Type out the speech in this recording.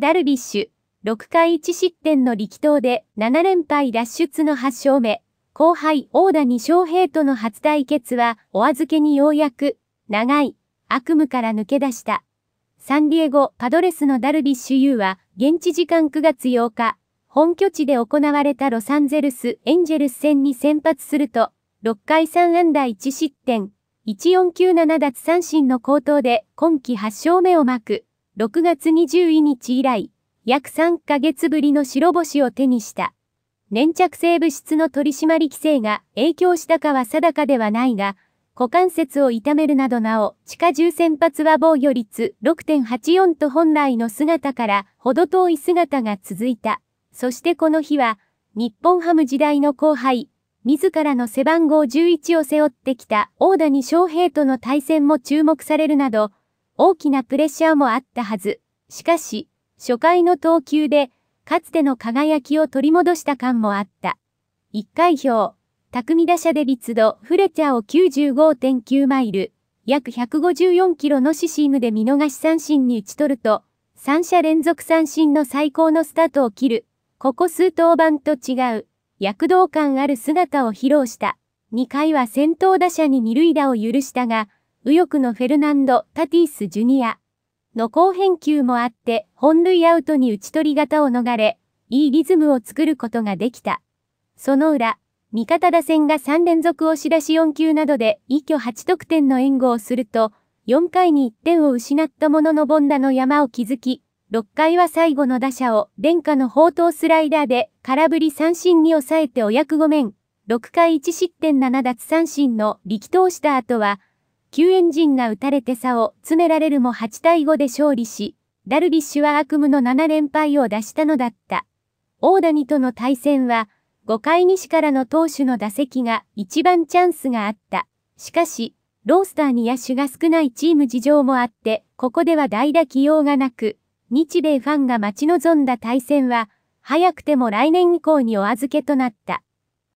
ダルビッシュ、6回1失点の力投で7連敗脱出の8勝目。後輩、大谷翔平との初対決は、お預けにようやく、長い、悪夢から抜け出した。サンディエゴ・パドレスのダルビッシュ優は、現地時間9月8日、本拠地で行われたロサンゼルス・エンジェルス戦に先発すると、6回3安打1失点、1497奪三振の好投で今季8勝目を巻く。6月22日以来、約3ヶ月ぶりの白星を手にした。粘着性物質の取締り規制が影響したかは定かではないが、股関節を痛めるなどなお、地下重先発は防御率6.84と本来の姿から程遠い姿が続いた。そしてこの日は、日本ハム時代の後輩、自らの背番号11を背負ってきた大谷翔平との対戦も注目されるなど、大きなプレッシャーもあったはず。しかし、初回の投球で、かつての輝きを取り戻した感もあった。一回表、匠打者でビ度、フレチャーを95.9マイル、約154キロのシシームで見逃し三振に打ち取ると、三者連続三振の最高のスタートを切る。ここ数登板と違う、躍動感ある姿を披露した。二回は先頭打者に二塁打を許したが、右翼のフェルナンド・タティス・ジュニアの後編級もあって、本塁アウトに打ち取り型を逃れ、いいリズムを作ることができた。その裏、味方打線が3連続押し出し4球などで一挙8得点の援護をすると、4回に1点を失ったもののボンダの山を築き、6回は最後の打者を殿下の宝刀スライダーで空振り三振に抑えてお役御免。6回1失点7奪三振の力投した後は、救援陣が打たれて差を詰められるも8対5で勝利し、ダルビッシュは悪夢の7連敗を出したのだった。大谷との対戦は、5回西からの投手の打席が一番チャンスがあった。しかし、ロースターに野手が少ないチーム事情もあって、ここでは代打起用がなく、日米ファンが待ち望んだ対戦は、早くても来年以降にお預けとなった。